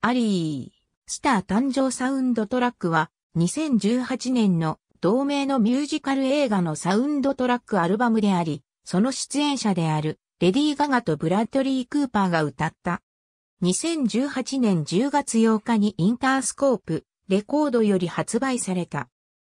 アリー。スター誕生サウンドトラックは、2018年の同名のミュージカル映画のサウンドトラックアルバムであり、その出演者であるレディー・ガガとブラッドリー・クーパーが歌った。2018年10月8日にインタースコープ、レコードより発売された。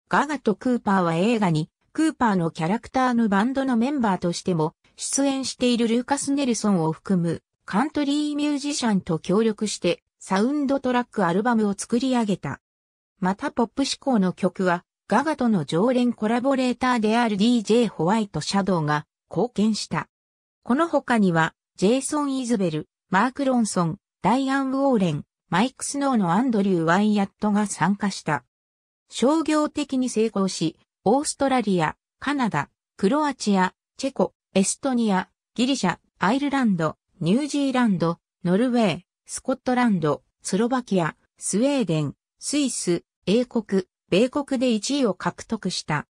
ガガとクーパーは映画に、クーパーのキャラクターのバンドのメンバーとしても、出演しているルーカス・ネルソンを含む、カントリーミュージシャンと協力して、サウンドトラックアルバムを作り上げた。またポップ志向の曲は、ガガとの常連コラボレーターである DJ ホワイトシャドウが貢献した。この他には、ジェイソン・イズベル、マーク・ロンソン、ダイアン・ウォーレン、マイク・スノーのアンドリュー・ワイヤットが参加した。商業的に成功し、オーストラリア、カナダ、クロアチア、チェコ、エストニア、ギリシャ、アイルランド、ニュージーランド、ノルウェー、スコットランド、スロバキア、スウェーデン、スイス、英国、米国で1位を獲得した。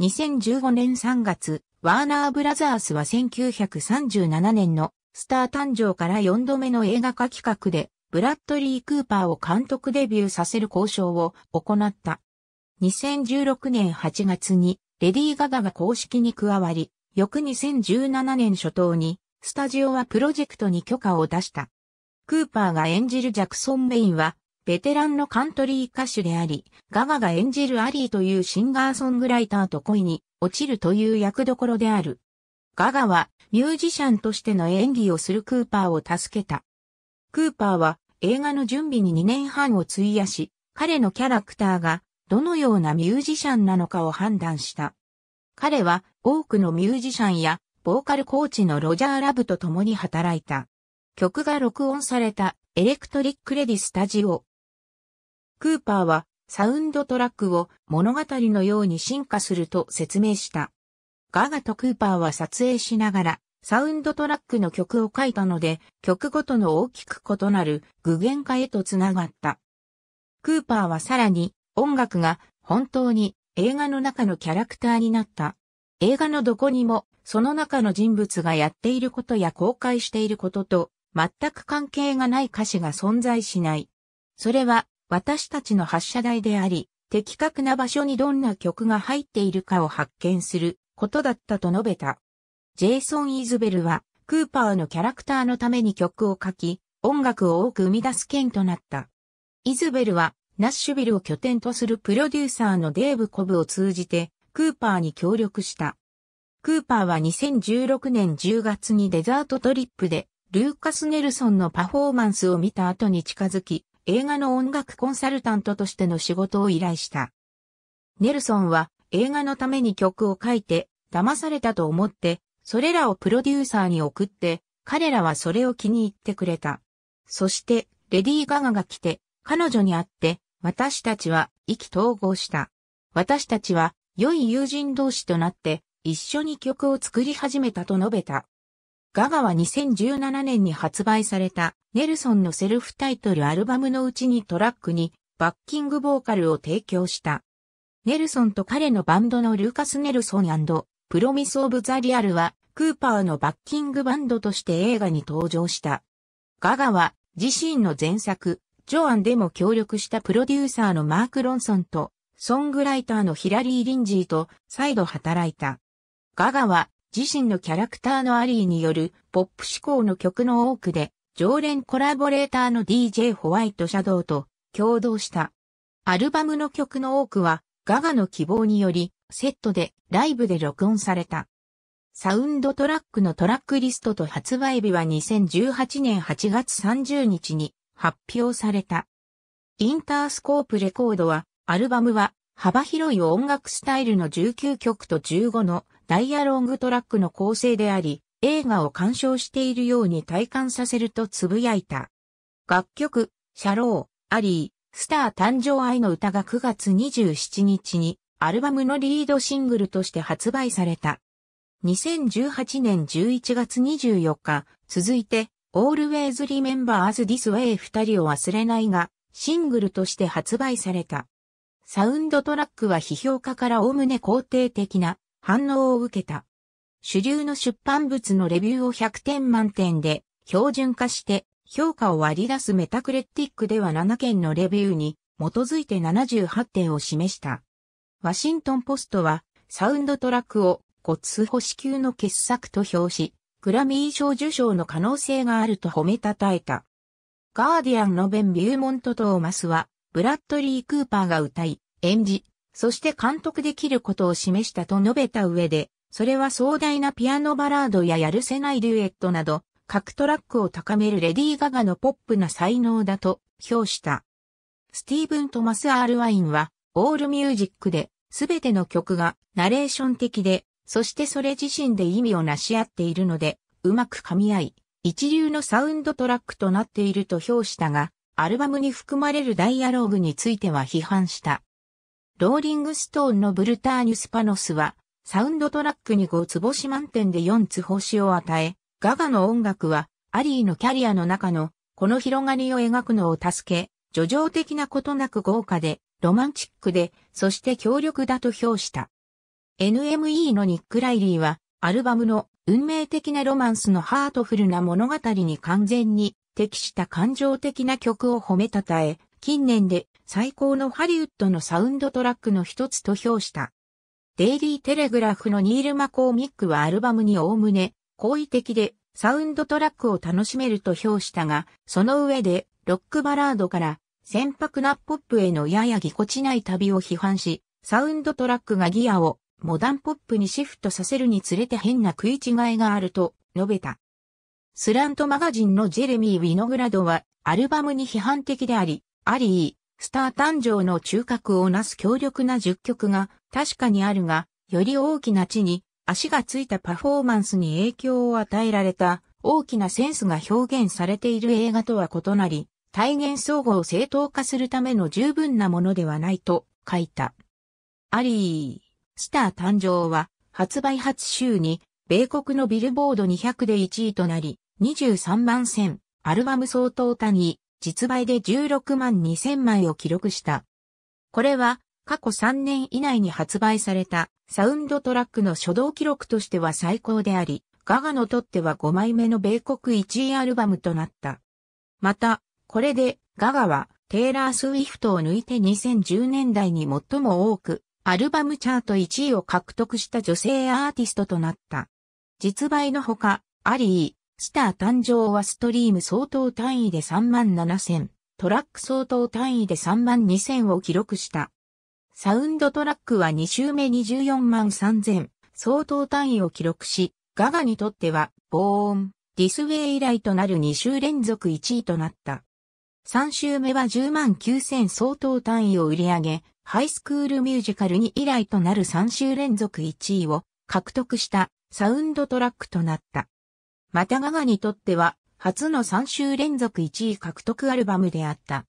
2015年3月、ワーナーブラザースは1937年のスター誕生から4度目の映画化企画で、ブラッドリー・クーパーを監督デビューさせる交渉を行った。2016年8月にレディー・ガガが公式に加わり、翌2017年初頭にスタジオはプロジェクトに許可を出した。クーパーが演じるジャクソン・メインは、ベテランのカントリー歌手であり、ガガが演じるアリーというシンガーソングライターと恋に落ちるという役どころである。ガガはミュージシャンとしての演技をするクーパーを助けた。クーパーは映画の準備に2年半を費やし、彼のキャラクターがどのようなミュージシャンなのかを判断した。彼は多くのミュージシャンやボーカルコーチのロジャー・ラブと共に働いた。曲が録音されたエレクトリック・レディ・スタジオ。クーパーはサウンドトラックを物語のように進化すると説明した。ガガとクーパーは撮影しながらサウンドトラックの曲を書いたので曲ごとの大きく異なる具現化へとつながった。クーパーはさらに音楽が本当に映画の中のキャラクターになった。映画のどこにもその中の人物がやっていることや公開していることと全く関係がない歌詞が存在しない。それは私たちの発射台であり、的確な場所にどんな曲が入っているかを発見することだったと述べた。ジェイソン・イズベルは、クーパーのキャラクターのために曲を書き、音楽を多く生み出す件となった。イズベルは、ナッシュビルを拠点とするプロデューサーのデーブ・コブを通じて、クーパーに協力した。クーパーは2016年10月にデザートトリップでルーカス・ネルソンのパフォーマンスを見た後に近づき、映画の音楽コンサルタントとしての仕事を依頼した。ネルソンは映画のために曲を書いて、騙されたと思って、それらをプロデューサーに送って、彼らはそれを気に入ってくれた。そして、レディー・ガガが来て、彼女に会って、私たちは意気投合した。私たちは良い友人同士となって、一緒に曲を作り始めたと述べた。ガガは2017年に発売されたネルソンのセルフタイトルアルバムのうちにトラックにバッキングボーカルを提供した。ネルソンと彼のバンドのルーカス・ネルソンプロミス・オブ・ザ・リアルはクーパーのバッキングバンドとして映画に登場した。ガガは自身の前作、ジョアンでも協力したプロデューサーのマーク・ロンソンと、ソングライターのヒラリー・リンジーと再度働いた。ガガは自身のキャラクターのアリーによるポップ志向の曲の多くで、常連コラボレーターの DJ ホワイトシャドウと共同した。アルバムの曲の多くは、ガガの希望により、セットでライブで録音された。サウンドトラックのトラックリストと発売日は2018年8月30日に発表された。インタースコープレコードは、アルバムは幅広い音楽スタイルの19曲と15のダイアロングトラックの構成であり、映画を鑑賞しているように体感させるとつぶやいた。楽曲、シャロー、アリー、スター誕生愛の歌が9月27日にアルバムのリードシングルとして発売された。2018年11月24日、続いて、Always Remember As This Way 二人を忘れないが、シングルとして発売された。サウンドトラックは批評家からおおむね肯定的な反応を受けた。主流の出版物のレビューを100点満点で標準化して評価を割り出すメタクレティックでは7件のレビューに基づいて78点を示した。ワシントンポストはサウンドトラックを骨ツ星級の傑作と評し、グラミー賞受賞の可能性があると褒めたたえた。ガーディアンのベン・ビューモント・トーマスは、ブラッドリー・クーパーが歌い、演じ、そして監督できることを示したと述べた上で、それは壮大なピアノバラードややるせないデュエットなど、各トラックを高めるレディー・ガガのポップな才能だと評した。スティーブン・トマス・アール・ワインは、オールミュージックで、すべての曲がナレーション的で、そしてそれ自身で意味を成し合っているので、うまく噛み合い、一流のサウンドトラックとなっていると評したが、アルバムに含まれるダイアローグについては批判した。ローリングストーンのブルターニュスパノスは、サウンドトラックに5つ星満点で4つ星を与え、ガガの音楽は、アリーのキャリアの中の、この広がりを描くのを助け、叙情的なことなく豪華で、ロマンチックで、そして強力だと評した。NME のニック・ライリーは、アルバムの運命的なロマンスのハートフルな物語に完全に適した感情的な曲を褒めたたえ、近年で最高のハリウッドのサウンドトラックの一つと評した。デイリーテレグラフのニール・マコーミックはアルバムにおおむね好意的でサウンドトラックを楽しめると評したが、その上でロックバラードから船舶なポップへのややぎこちない旅を批判し、サウンドトラックがギアをモダンポップにシフトさせるにつれて変な食い違いがあると述べた。スラントマガジンのジェレミー・ウィノグラドはアルバムに批判的であり、アリスター誕生の中核をなす強力な10曲が確かにあるが、より大きな地に足がついたパフォーマンスに影響を与えられた大きなセンスが表現されている映画とは異なり、体現相互を正当化するための十分なものではないと書いた。アリー、スター誕生は発売初週に米国のビルボード200で1位となり、23万1000アルバム相当単位実売で16万2000枚を記録した。これは過去3年以内に発売されたサウンドトラックの初動記録としては最高であり、ガガのとっては5枚目の米国1位アルバムとなった。また、これでガガはテイラー・スウィフトを抜いて2010年代に最も多くアルバムチャート1位を獲得した女性アーティストとなった。実売のほか、アリスター誕生はストリーム相当単位で3万7千、トラック相当単位で3万2千を記録した。サウンドトラックは2周目24万3千、相当単位を記録し、ガガにとっては、ボーン、ディスウェイ以来となる2週連続1位となった。3週目は10万9千相当単位を売り上げ、ハイスクールミュージカルに以来となる3週連続1位を獲得したサウンドトラックとなった。またガガにとっては、初の3週連続1位獲得アルバムであった。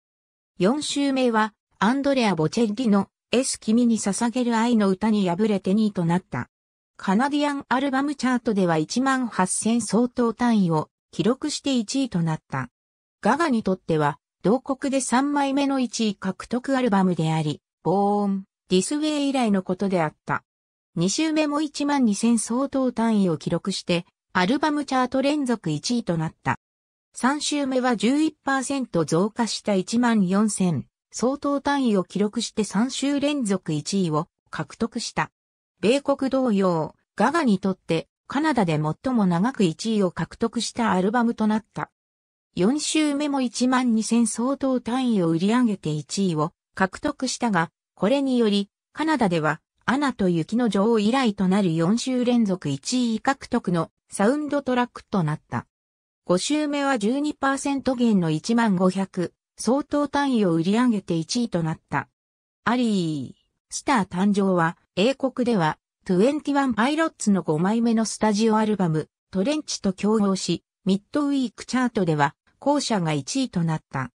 4週目は、アンドレア・ボチェッリの S 君に捧げる愛の歌に敗れて2位となった。カナディアンアルバムチャートでは1万8000相当単位を記録して1位となった。ガガにとっては、同国で3枚目の1位獲得アルバムであり、ボーン、ディスウェイ以来のことであった。2週目も1万2000相当単位を記録して、アルバムチャート連続1位となった。3週目は11%増加した14000相当単位を記録して3週連続1位を獲得した。米国同様、ガガにとってカナダで最も長く1位を獲得したアルバムとなった。4週目も12000相当単位を売り上げて1位を獲得したが、これにより、カナダでは、アナと雪の女王以来となる4週連続1位獲得のサウンドトラックとなった。5週目は12%減の1500、相当単位を売り上げて1位となった。アリー、スター誕生は、英国では、21パイロッツの5枚目のスタジオアルバム、トレンチと共用し、ミッドウィークチャートでは、後者が1位となった。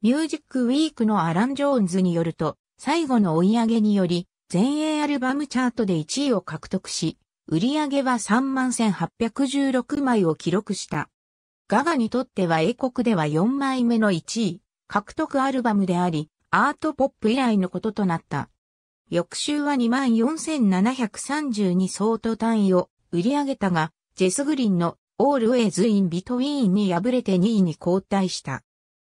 ミュージックウィークのアラン・ジョーンズによると、最後の追い上げにより、全英アルバムチャートで1位を獲得し、売り上げは31,816枚を記録した。ガガにとっては英国では4枚目の1位、獲得アルバムであり、アートポップ以来のこととなった。翌週は24,732相当単位を売り上げたが、ジェスグリンの Always in Between に敗れて2位に後退した。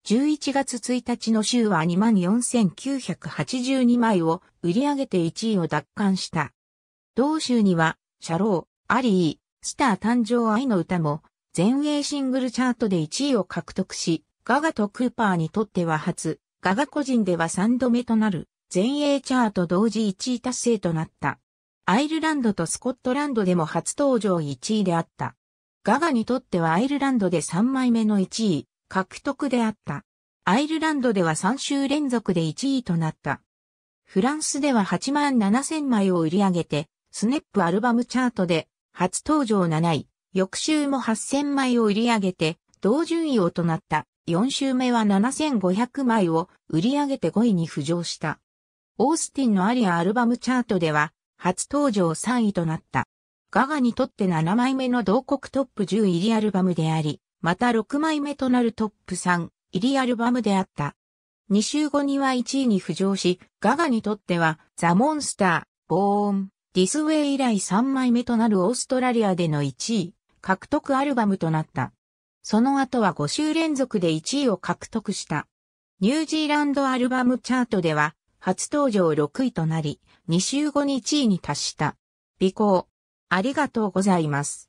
11月1日の週は24,982枚を売り上げて1位を奪還した。同週にはシャロー、アリー、スター誕生愛の歌も、全英シングルチャートで1位を獲得し、ガガとクーパーにとっては初、ガガ個人では3度目となる、全英チャート同時1位達成となった。アイルランドとスコットランドでも初登場1位であった。ガガにとってはアイルランドで3枚目の1位、獲得であった。アイルランドでは3週連続で1位となった。フランスでは8万7千枚を売り上げて、スネップアルバムチャートで初登場7位、翌週も8000枚を売り上げて、同順位をとなった4週目は7500枚を売り上げて5位に浮上した。オースティンのアリアアルバムチャートでは初登場3位となった。ガガにとって7枚目の同国トップ10入りアルバムであり、また6枚目となるトップ3入りアルバムであった。2週後には1位に浮上し、ガガにとってはザ・モンスター、ボーン、ディスウェイ以来3枚目となるオーストラリアでの1位獲得アルバムとなった。その後は5週連続で1位を獲得した。ニュージーランドアルバムチャートでは初登場6位となり、2週後に1位に達した。尾行、ありがとうございます。